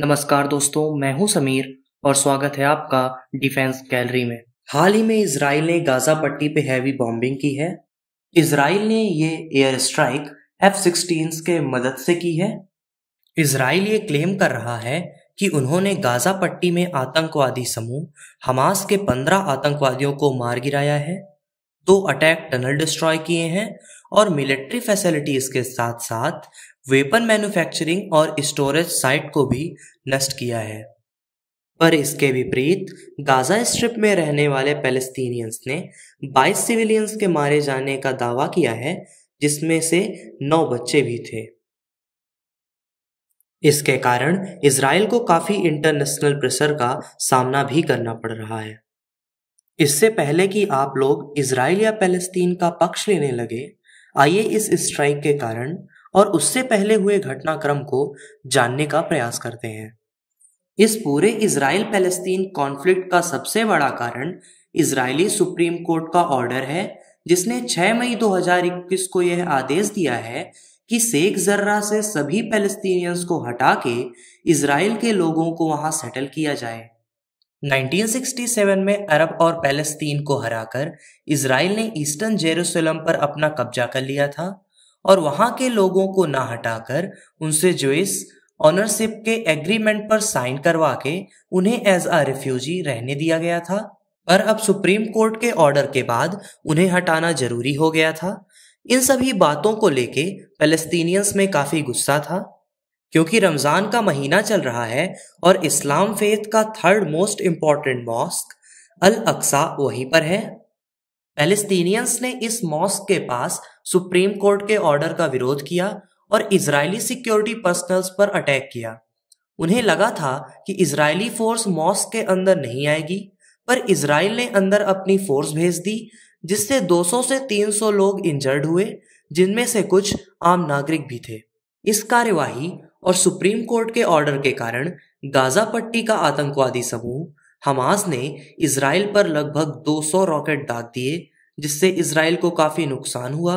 नमस्कार दोस्तों मैं हूं समीर और स्वागत है आपका डिफेंस गैलरी में हाल ही में इसराइल ने गाजा पट्टी पे हैवी बॉम्बिंग की है इसराइल ने ये एयर स्ट्राइक एफ सिक्सटीन के मदद से की है इसराइल ये क्लेम कर रहा है कि उन्होंने गाजा पट्टी में आतंकवादी समूह हमास के पंद्रह आतंकवादियों को मार गिराया है दो अटैक टनल डिस्ट्रॉय किए हैं और मिलिट्री फैसिलिटीज के साथ साथ वेपन मैन्युफैक्चरिंग और स्टोरेज साइट को भी नष्ट किया है पर इसके विपरीत गाजा स्ट्रिप में रहने वाले पैलेस्टीनियंस ने 22 सिविलियंस के मारे जाने का दावा किया है जिसमें से 9 बच्चे भी थे इसके कारण इसराइल को काफी इंटरनेशनल प्रेशर का सामना भी करना पड़ रहा है इससे पहले कि आप लोग इसराइल या पैलेस्तीन का पक्ष लेने लगे आइए इस स्ट्राइक के कारण और उससे पहले हुए घटनाक्रम को जानने का प्रयास करते हैं इस पूरे इसराइल फेलस्तीन कॉन्फ्लिक्ट का सबसे बड़ा कारण इसराइली सुप्रीम कोर्ट का ऑर्डर है जिसने 6 मई 2021 को यह आदेश दिया है कि शेख जर्रा से सभी फेलस्तीनियंस को हटा के इसराइल के लोगों को वहां सेटल किया जाए 1967 में अरब और पैलेस्तीन को हराकर इसराइल ने ईस्टर्न जेरूसलम पर अपना कब्जा कर लिया था और वहां के लोगों को ना हटाकर उनसे जोइस ऑनरशिप के एग्रीमेंट पर साइन करवा के उन्हें एज अ रिफ्यूजी रहने दिया गया था पर अब सुप्रीम कोर्ट के ऑर्डर के बाद उन्हें हटाना जरूरी हो गया था इन सभी बातों को लेके पैलेस्तीनियंस में काफी गुस्सा था क्योंकि रमज़ान का महीना चल रहा है और इस्लाम फेथ का third most important mosque Al Aqsa वहीं पर है फेलिस्तीनियंस ने इस मॉस्क के पास सुप्रीम कोर्ट के ऑर्डर का विरोध किया और इजरायली सिक्योरिटी पर्सनल्स पर अटैक किया उन्हें लगा था कि इजरायली फोर्स मॉस्क के अंदर नहीं आएगी पर इसराइल ने अंदर अपनी फोर्स भेज दी जिससे 200 से 300 लोग इंजर्ड हुए जिनमें से कुछ आम नागरिक भी थे इस कार्यवाही और सुप्रीम कोर्ट के ऑर्डर के कारण गाजा पट्टी का आतंकवादी समूह हमास ने इसराइल पर लगभग 200 रॉकेट दाग दिए जिससे इसराइल को काफ़ी नुकसान हुआ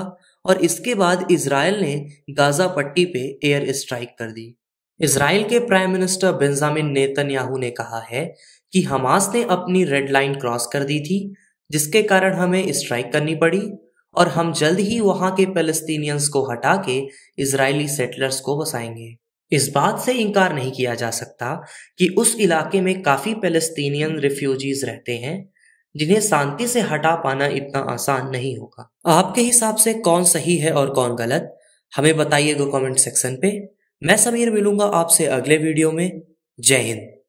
और इसके बाद इसराइल ने गाजा पट्टी पे एयर स्ट्राइक कर दी इसराइल के प्राइम मिनिस्टर बेंजामिन नेतन्याहू ने कहा है कि हमास ने अपनी रेड लाइन क्रॉस कर दी थी जिसके कारण हमें स्ट्राइक करनी पड़ी और हम जल्द ही वहां के फेलस्तीनियंस को हटा के इसराइली सेटलर्स को बसाएंगे इस बात से इनकार नहीं किया जा सकता कि उस इलाके में काफ़ी पेलेस्तीनियन रिफ्यूजीज रहते हैं जिन्हें शांति से हटा पाना इतना आसान नहीं होगा आपके हिसाब से कौन सही है और कौन गलत हमें बताइएगा कमेंट सेक्शन पे मैं समीर मिलूंगा आपसे अगले वीडियो में जय हिंद